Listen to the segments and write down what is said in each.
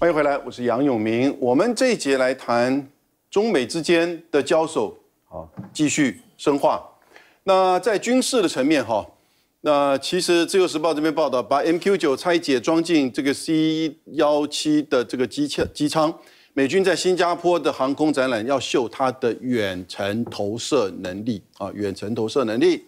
欢迎回来，我是杨永明。我们这一节来谈中美之间的交手，好，继续深化。那在军事的层面哈，那其实《自由时报》这边报道，把 MQ 九拆解装进这个 C 幺七的这个机枪机舱，美军在新加坡的航空展览要秀它的远程投射能力啊，远程投射能力。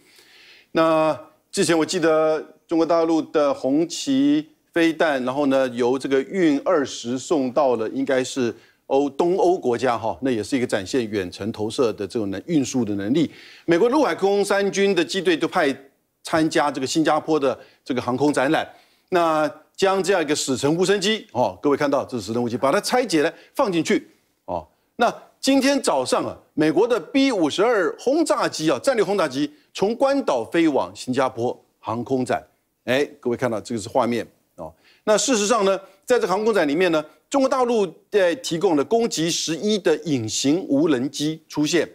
那之前我记得中国大陆的红旗。飞弹，然后呢，由这个运二十送到了，应该是欧东欧国家哈，那也是一个展现远程投射的这种能运输的能力。美国陆海空三军的机队都派参加这个新加坡的这个航空展览，那将这样一个死神无人机哦，各位看到这是史无人机，把它拆解了放进去哦。那今天早上啊，美国的 B 五十二轰炸机啊，战略轰炸机从关岛飞往新加坡航空展，哎，各位看到这个是画面。那事实上呢，在这航空展里面呢，中国大陆在提供的攻击十一的隐形无人机出现。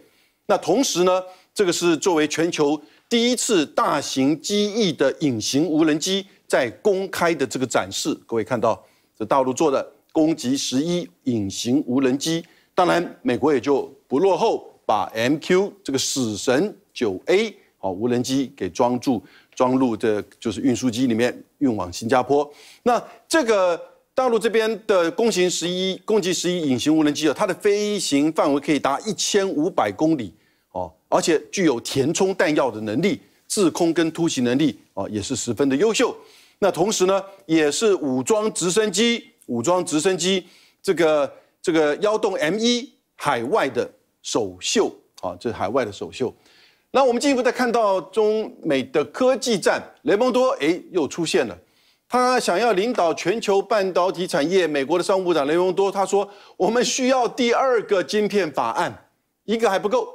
那同时呢，这个是作为全球第一次大型机翼的隐形无人机在公开的这个展示。各位看到，这大陆做的攻击十一隐形无人机，当然美国也就不落后，把 MQ 这个死神九 A。哦，无人机给装注装入，这就是运输机里面运往新加坡。那这个大陆这边的攻型十一、攻击十一隐形无人机，啊，它的飞行范围可以达一千五百公里哦，而且具有填充弹药的能力、制空跟突袭能力哦，也是十分的优秀。那同时呢，也是武装直升机、武装直升机，这个这个幺洞 M 一海外的首秀啊，这是海外的首秀。那我们进一步再看到，中美的科技战，雷蒙多哎又出现了，他想要领导全球半导体产业。美国的商务部长雷蒙多他说，我们需要第二个晶片法案，一个还不够，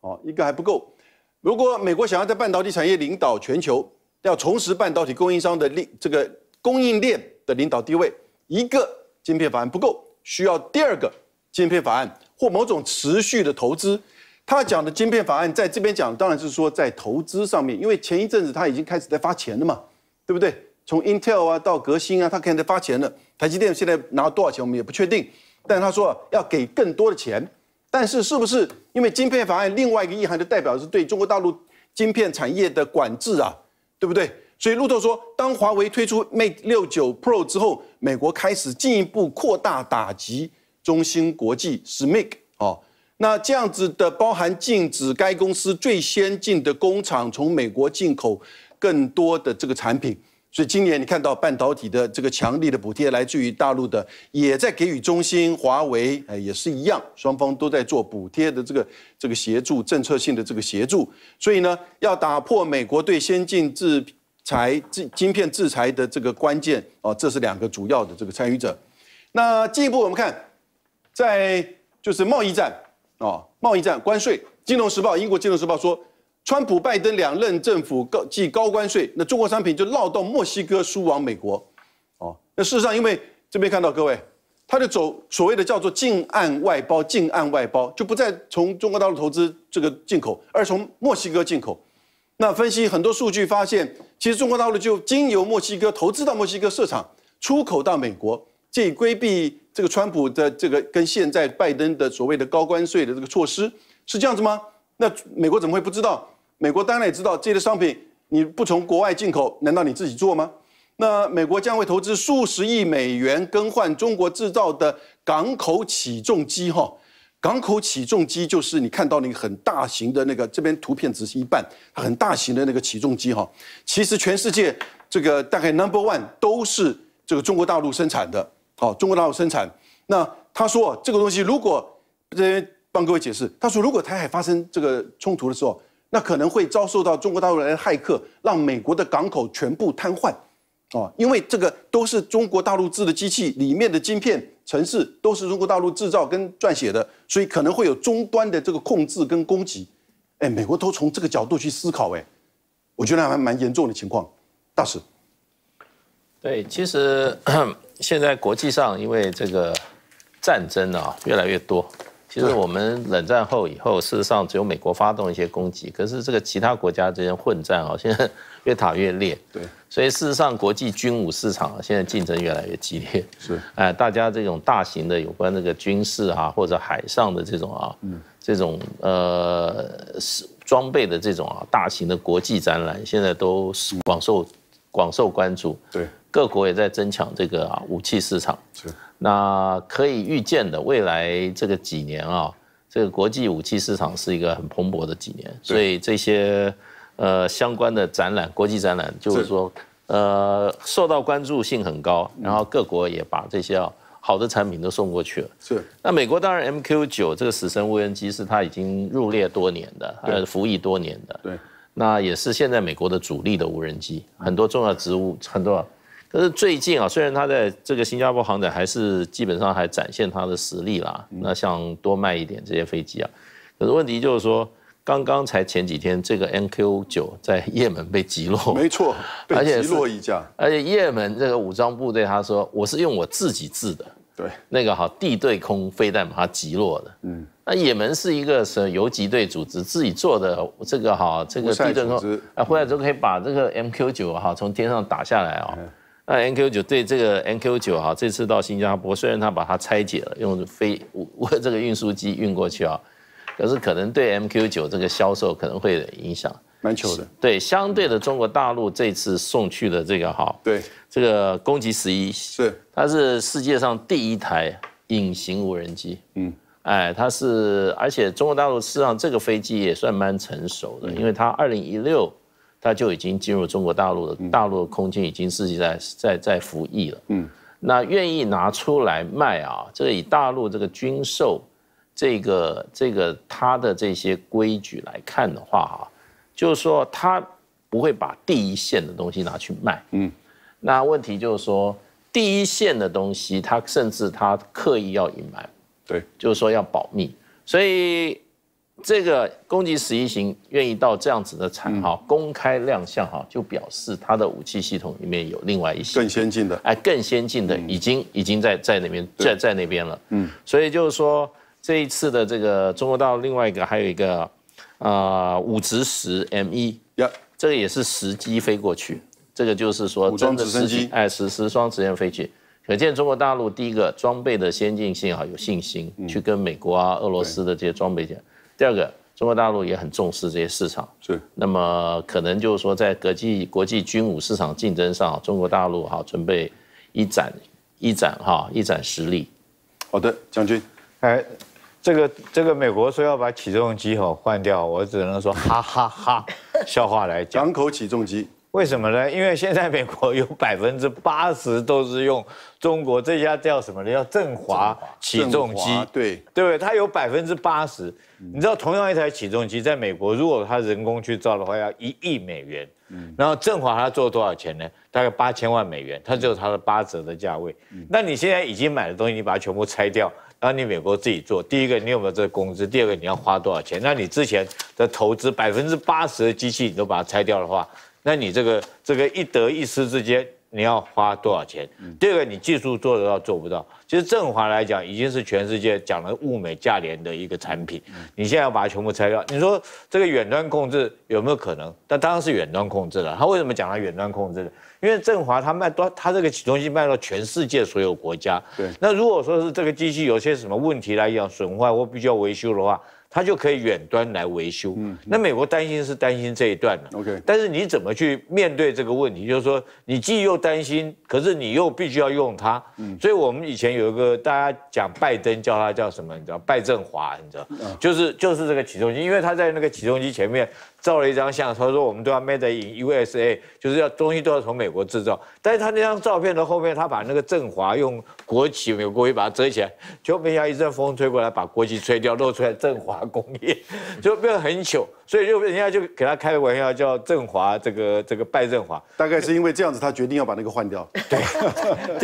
哦，一个还不够。如果美国想要在半导体产业领导全球，要重拾半导体供应商的领这个供应链的领导地位，一个晶片法案不够，需要第二个晶片法案或某种持续的投资。他讲的晶片法案，在这边讲当然是说在投资上面，因为前一阵子他已经开始在发钱了嘛，对不对？从 Intel 啊到革新啊，他开始发钱了。台积电现在拿多少钱我们也不确定，但他说要给更多的钱。但是是不是因为晶片法案另外一个意涵，就代表是对中国大陆晶片产业的管制啊，对不对？所以路透说，当华为推出 Mate 六九 Pro 之后，美国开始进一步扩大打击中芯国际、SMIC 哦。那这样子的包含禁止该公司最先进的工厂从美国进口更多的这个产品，所以今年你看到半导体的这个强力的补贴来自于大陆的，也在给予中兴、华为，哎，也是一样，双方都在做补贴的这个这个协助、政策性的这个协助。所以呢，要打破美国对先进制裁、制晶片制裁的这个关键，哦，这是两个主要的这个参与者。那进一步我们看，在就是贸易战。哦，贸易战、关税，《金融时报》英国《金融时报》说，川普、拜登两任政府高即高关税，那中国商品就绕到墨西哥输往美国。哦，那事实上，因为这边看到各位，他就走所谓的叫做“近岸外包”，近岸外包就不再从中国大陆投资这个进口，而从墨西哥进口。那分析很多数据发现，其实中国大陆就经由墨西哥投资到墨西哥市场，出口到美国，以规避。这个川普的这个跟现在拜登的所谓的高关税的这个措施是这样子吗？那美国怎么会不知道？美国当然也知道，这些商品你不从国外进口，难道你自己做吗？那美国将会投资数十亿美元更换中国制造的港口起重机。哈，港口起重机就是你看到那个很大型的那个，这边图片只是一半，很大型的那个起重机。哈，其实全世界这个大概 number one 都是这个中国大陆生产的。好，中国大陆生产。那他说这个东西，如果，这边帮各位解释，他说如果台海发生这个冲突的时候，那可能会遭受到中国大陆人的骇客，让美国的港口全部瘫痪，哦，因为这个都是中国大陆制的机器，里面的晶片、城市都是中国大陆制造跟撰写的，所以可能会有终端的这个控制跟攻击。哎，美国都从这个角度去思考，哎，我觉得还蛮严重的情况。大使，对，其实。现在国际上因为这个战争啊越来越多，其实我们冷战后以后，事实上只有美国发动一些攻击，可是这个其他国家之间混战啊，现在越打越烈。对。所以事实上，国际军武市场现在竞争越来越激烈。是。哎，大家这种大型的有关这个军事啊，或者海上的这种啊，这种呃装备的这种啊大型的国际展览，现在都广受广受关注。对。各国也在争抢这个啊武器市场，是那可以预见的未来这个几年啊，这个国际武器市场是一个很蓬勃的几年，所以这些呃相关的展览，国际展览就是说呃受到关注性很高，然后各国也把这些啊好的产品都送过去了。是那美国当然 M Q 九这个死神无人机是它已经入列多年的，呃服役多年的，对，那也是现在美国的主力的无人机，很多重要职务很多。但是最近啊，虽然他在这个新加坡航展还是基本上还展现他的实力啦。那像多卖一点这些飞机啊，可是问题就是说，刚刚才前几天，这个 MQ 九在也门被击落，没错，被击落一架。而且也门这个武装部队他说，我是用我自己制的，对，那个好地对空飞弹把它击落的。嗯，那也门是一个什么游击队组织自己做的这个哈，这个地对空啊，回来之后可以把这个 MQ 九哈从天上打下来啊。那 MQ 九对这个 MQ 九哈，这次到新加坡，虽然它把它拆解了，用飞我我 这个运输机运过去啊，可是可能对 MQ 九这个销售可能会影响。蛮巧的，对，相对的中国大陆这次送去的这个哈，对，这个攻击十一，是，它是世界上第一台隐形无人机。嗯，哎，它是，而且中国大陆事实上这个飞机也算蛮成熟的，因为它二零一六。他就已经进入中国大陆的大陆空间，已经是在在在服役了。嗯，那愿意拿出来卖啊？这个以大陆这个军售，这个这个他的这些规矩来看的话啊，就是说他不会把第一线的东西拿去卖。嗯，那问题就是说第一线的东西，他甚至他刻意要隐瞒，对，就是说要保密，所以。这个攻击十一型愿意到这样子的场哈公开亮相哈，就表示它的武器系统里面有另外一些更先进的哎，更先进的已经已经在在那边在在那边了嗯，所以就是说这一次的这个中国到另外一个还有一个啊五直十 M 一呀，这个也是实机飞过去，这个就是说装的直升机哎实实双直线飞去，可见中国大陆第一个装备的先进性哈，有信心去跟美国啊俄罗斯的这些装备讲。第二个，中国大陆也很重视这些市场，是。那么可能就是说，在国际国际军武市场竞争上，中国大陆哈准备一展一展哈一展实力。好的，将军。哎，这个这个美国说要把起重机哈换掉，我只能说哈哈哈笑话来讲港口起重机。为什么呢？因为现在美国有 百分之八十都是用中国这家叫什么呢？叫振华起重机，对对不对？它有百分之八十。你知道，同样一台起重机在美国，如果它人工去造的话，要一亿美元。然后振华它做多少钱呢？大概八千万美元，它只有它的八折的价位。那你现在已经买的东西，你把它全部拆掉，让你美国自己做。第一个，你有没有这个工资？第二个，你要花多少钱？那你之前的投资百分之八十的机器，你都把它拆掉的话。那你这个这个一得一失之间，你要花多少钱？第二个，你技术做得到做不到？其实振华来讲，已经是全世界讲了物美价廉的一个产品。你现在要把它全部拆掉，你说这个远端控制有没有可能？但当然是远端控制了。他为什么讲他远端控制？因为振华他卖多，他这个起动器卖到全世界所有国家。对，那如果说是这个机器有些什么问题来讲损坏或必须要维修的话。他就可以远端来维修，嗯，那美国担心是担心这一段了，OK。但是你怎么去面对这个问题？就是说，你既又担心，可是你又必须要用它，嗯。所以我们以前有一个大家讲拜登叫他叫什么？你知道拜振华，你知道，就是就是这个起重机，因为他在那个起重机前面照了一张相，他说我们都要 made in USA，就是要东西都要从美国制造。但是他那张照片的后面，他把那个振华用国旗美国国旗把它遮起来，就没想到一阵风吹过来，把国旗吹掉，露出来振华。工业 就变得很糗，所以就人家就给他开个玩笑，叫振华这个这个拜振华。大概是因为这样子，他决定要把那个换掉。对，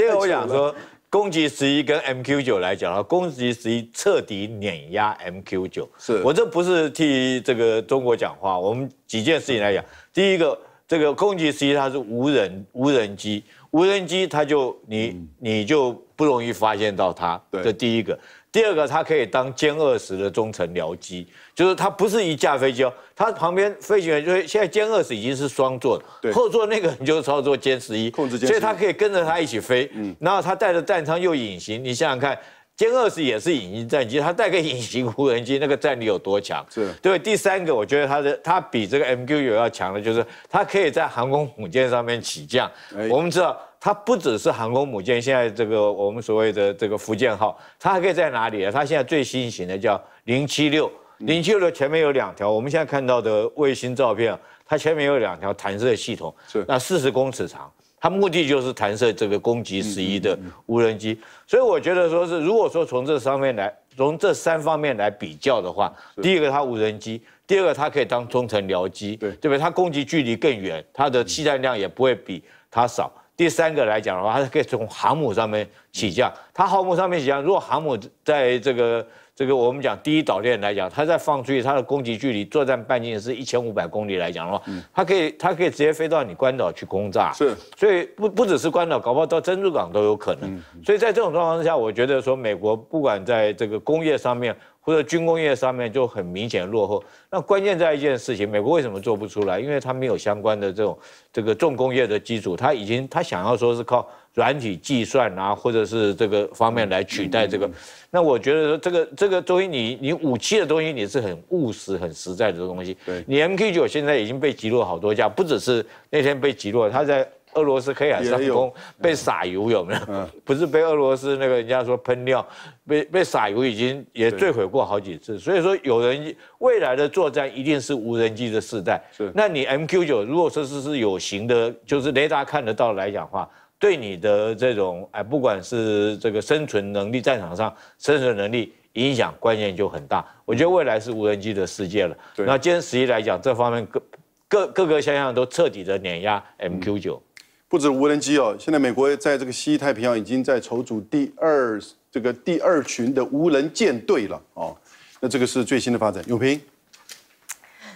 二个我想说，攻击十一跟 MQ 九来讲，攻击十一彻底碾压 MQ 九。是我这不是替这个中国讲话，我们几件事情来讲。第一个，这个攻击十一它是无人无人机，无人机它就你你就不容易发现到它。对，这第一个。第二个，它可以当歼二十的中程僚机，就是它不是一架飞机哦，它旁边飞行员就是现在歼二十已经是双座的，后座那个就是操作歼十一，控制歼所以它可以跟着它一起飞，然后它带着弹舱又隐形，你想想看。歼二十也是隐形战机，它带个隐形无人机，那个战力有多强？是对。第三个，我觉得它的它比这个 MQ 九要强的，就是它可以在航空母舰上面起降。我们知道，它不只是航空母舰，现在这个我们所谓的这个福建号，它还可以在哪里？它现在最新型的叫零七六，零七六前面有两条，我们现在看到的卫星照片，它前面有两条弹射系统，是那四十公尺长。它目的就是弹射这个攻击十一的无人机，所以我觉得说是如果说从这上面来，从这三方面来比较的话，第一个它无人机，第二个它可以当中程僚机，对对不对？它攻击距离更远，它的气弹量也不会比它少。第三个来讲的话，它是可以从航母上面起降，它航母上面起降，如果航母在这个。这个我们讲第一岛链来讲，它在放出去，它的攻击距离、作战半径是一千五百公里来讲的话，它可以它可以直接飞到你关岛去轰炸。是，所以不不只是关岛，搞不好到珍珠港都有可能。所以在这种状况下，我觉得说美国不管在这个工业上面。或者军工业上面就很明显落后，那关键在一件事情，美国为什么做不出来？因为它没有相关的这种这个重工业的基础，它已经它想要说是靠软体计算啊，或者是这个方面来取代这个。那我觉得说这个这个作为你你武器的东西，你是很务实很实在的东西。对，你 M K 九现在已经被击落好多架，不只是那天被击落，他在。俄罗斯黑海上空被撒油有没有？不是被俄罗斯那个人家说喷尿，被被撒油已经也坠毁过好几次。所以说，有人未来的作战一定是无人机的时代。是，那你 MQ 九，如果说是是有形的，就是雷达看得到来讲话，对你的这种哎，不管是这个生存能力，战场上生存能力影响关键就很大。我觉得未来是无人机的世界了。那歼十一来讲，这方面各各各个现象都彻底的碾压 MQ 九。不止无人机哦，现在美国在这个西太平洋已经在筹组第二这个第二群的无人舰队了哦，那这个是最新的发展。永平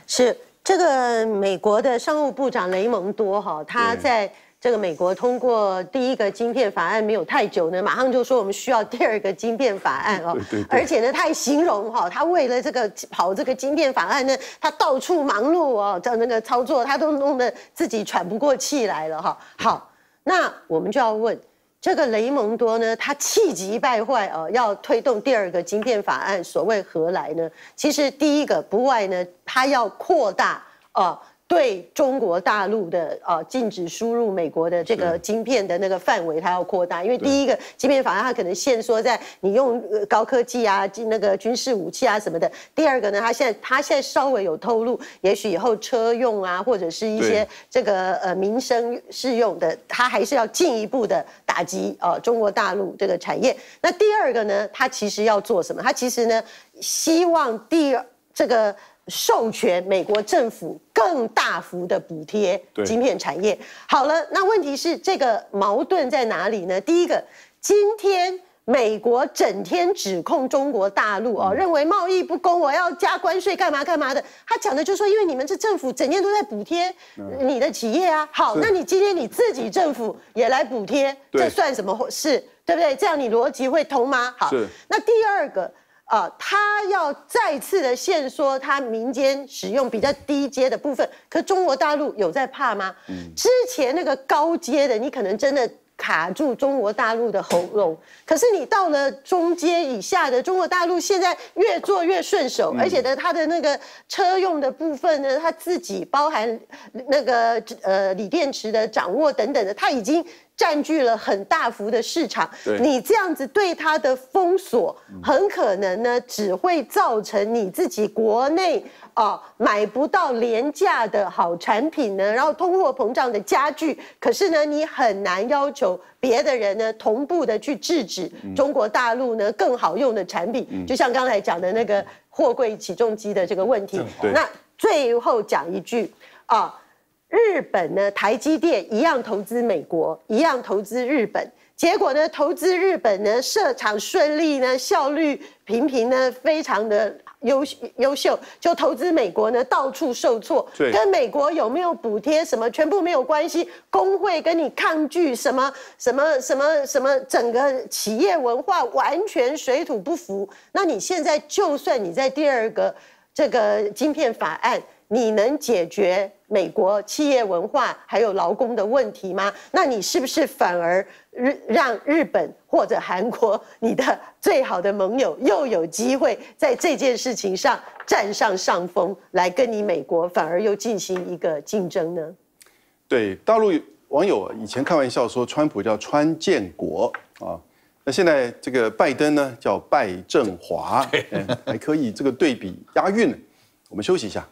是这个美国的商务部长雷蒙多哈，他在。这个美国通过第一个晶片法案没有太久呢，马上就说我们需要第二个晶片法案哦，而且呢，他还形容哈，他为了这个跑这个晶片法案呢，他到处忙碌哦，在那个操作，他都弄得自己喘不过气来了哈。好，那我们就要问，这个雷蒙多呢，他气急败坏哦，要推动第二个晶片法案，所谓何来呢？其实第一个不外呢，他要扩大哦。对中国大陆的呃禁止输入美国的这个晶片的那个范围，它要扩大，因为第一个晶片法案它可能限缩在你用高科技啊、那个军事武器啊什么的。第二个呢，它现在它现在稍微有透露，也许以后车用啊，或者是一些这个呃民生适用的，它还是要进一步的打击呃中国大陆这个产业。那第二个呢，它其实要做什么？它其实呢，希望第这个授权美国政府。更大幅的补贴晶片产业。好了，那问题是这个矛盾在哪里呢？第一个，今天美国整天指控中国大陆哦，认为贸易不公，我要加关税干嘛干嘛的。他讲的就是说，因为你们这政府整天都在补贴你的企业啊。好，那你今天你自己政府也来补贴，这算什么事？对不对？这样你逻辑会通吗？好，那第二个。啊，他要再次的限缩他民间使用比较低阶的部分，可中国大陆有在怕吗？之前那个高阶的，你可能真的卡住中国大陆的喉咙，可是你到了中阶以下的，中国大陆现在越做越顺手，而且呢，它的那个车用的部分呢，它自己包含那个呃锂电池的掌握等等的，它已经。占据了很大幅的市场，你这样子对它的封锁，很可能呢只会造成你自己国内啊买不到廉价的好产品呢，然后通货膨胀的加剧。可是呢，你很难要求别的人呢同步的去制止中国大陆呢更好用的产品。就像刚才讲的那个货柜起重机的这个问题。那最后讲一句啊。日本呢，台积电一样投资美国，一样投资日本。结果呢，投资日本呢设厂顺利呢，效率平平呢，非常的优优秀。就投资美国呢，到处受挫。跟美国有没有补贴什么，全部没有关系。工会跟你抗拒什么什么什么什么，整个企业文化完全水土不服。那你现在就算你在第二个这个晶片法案。你能解决美国企业文化还有劳工的问题吗？那你是不是反而日让日本或者韩国你的最好的盟友又有机会在这件事情上占上上风，来跟你美国反而又进行一个竞争呢？对，大陆网友以前开玩笑说川普叫川建国啊，那现在这个拜登呢叫拜振华，还可以这个对比押韵。我们休息一下。